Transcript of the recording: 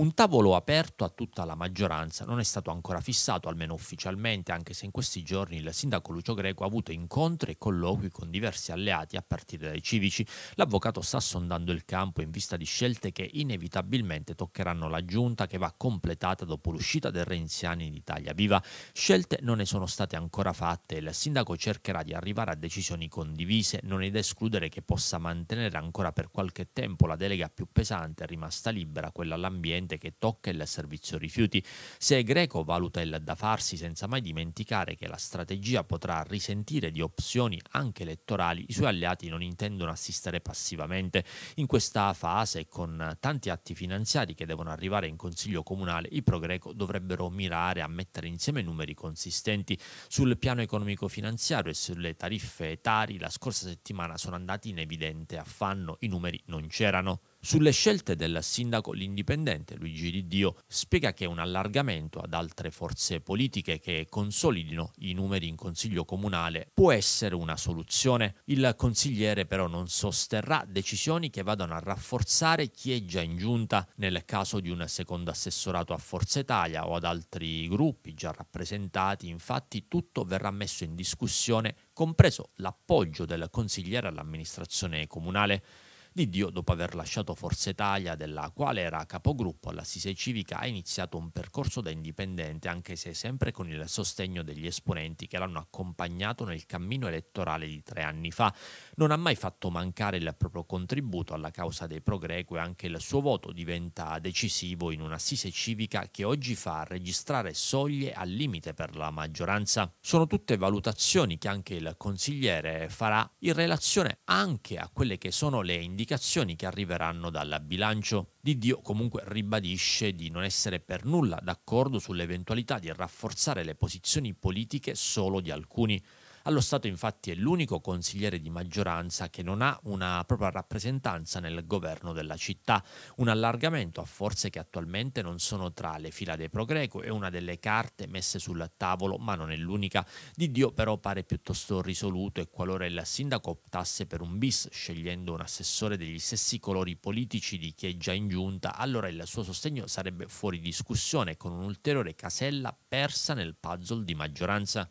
Un tavolo aperto a tutta la maggioranza non è stato ancora fissato, almeno ufficialmente, anche se in questi giorni il sindaco Lucio Greco ha avuto incontri e colloqui con diversi alleati a partire dai civici. L'avvocato sta sondando il campo in vista di scelte che inevitabilmente toccheranno la giunta che va completata dopo l'uscita del Renziani in Italia Viva. Scelte non ne sono state ancora fatte e il sindaco cercherà di arrivare a decisioni condivise, non è da escludere che possa mantenere ancora per qualche tempo la delega più pesante rimasta libera, quella all'ambiente ambiente che tocca il servizio rifiuti. Se Greco valuta il da farsi senza mai dimenticare che la strategia potrà risentire di opzioni anche elettorali, i suoi alleati non intendono assistere passivamente. In questa fase, con tanti atti finanziari che devono arrivare in Consiglio Comunale, i pro-Greco dovrebbero mirare a mettere insieme numeri consistenti sul piano economico-finanziario e sulle tariffe etari. La scorsa settimana sono andati in evidente affanno, i numeri non c'erano. Sulle scelte del sindaco l'indipendente Luigi Di Dio spiega che un allargamento ad altre forze politiche che consolidino i numeri in consiglio comunale può essere una soluzione. Il consigliere però non sosterrà decisioni che vadano a rafforzare chi è già in giunta nel caso di un secondo assessorato a Forza Italia o ad altri gruppi già rappresentati. Infatti tutto verrà messo in discussione, compreso l'appoggio del consigliere all'amministrazione comunale. Di Dio, dopo aver lasciato Forza Italia, della quale era capogruppo all'Assise Civica, ha iniziato un percorso da indipendente, anche se sempre con il sostegno degli esponenti che l'hanno accompagnato nel cammino elettorale di tre anni fa. Non ha mai fatto mancare il proprio contributo alla causa dei progreco e anche il suo voto diventa decisivo in un'assise civica che oggi fa registrare soglie al limite per la maggioranza. Sono tutte valutazioni che anche il consigliere farà in relazione anche a quelle che sono le indicazioni indicazioni che arriveranno dal bilancio. Di Dio comunque ribadisce di non essere per nulla d'accordo sull'eventualità di rafforzare le posizioni politiche solo di alcuni. Allo Stato infatti è l'unico consigliere di maggioranza che non ha una propria rappresentanza nel governo della città, un allargamento a forze che attualmente non sono tra le fila dei Progreco e una delle carte messe sul tavolo, ma non è l'unica. Di Dio però pare piuttosto risoluto e qualora il sindaco optasse per un bis scegliendo un assessore degli stessi colori politici di chi è già in giunta, allora il suo sostegno sarebbe fuori discussione con un'ulteriore casella persa nel puzzle di maggioranza.